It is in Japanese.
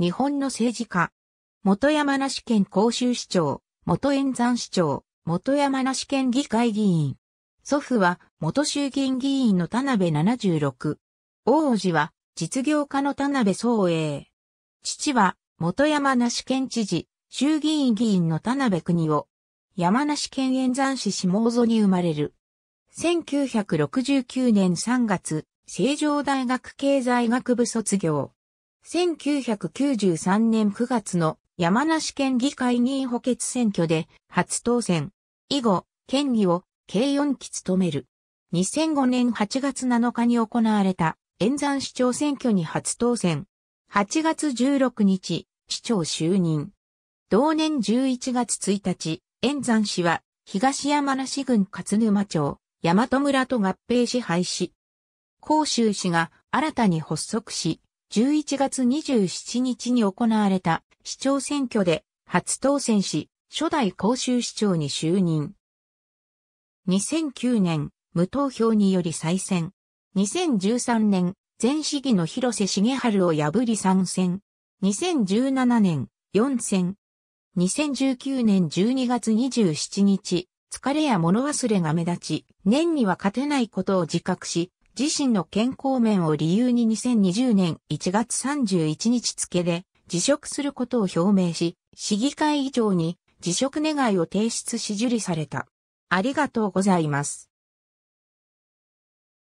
日本の政治家。元山梨県甲州市長、元円山市長、元山梨県議会議員。祖父は元衆議院議員の田辺76。王子は実業家の田辺宗栄。父は元山梨県知事、衆議院議員の田辺邦夫。山梨県円山市下小に生まれる。1969年3月、成城大学経済学部卒業。1993年9月の山梨県議会議員補欠選挙で初当選。以後、県議を計4期務める。2005年8月7日に行われた演山市長選挙に初当選。8月16日、市長就任。同年11月1日、演山市は東山梨郡勝沼町、大和村と合併し廃止。甲州市が新たに発足し、11月27日に行われた市長選挙で初当選し、初代甲州市長に就任。2009年、無投票により再選。2013年、前市議の広瀬茂春を破り参戦。2017年、4選。2019年12月27日、疲れや物忘れが目立ち、年には勝てないことを自覚し、自身の健康面を理由に2020年1月31日付で辞職することを表明し、市議会議長に辞職願を提出し受理された。ありがとうございます。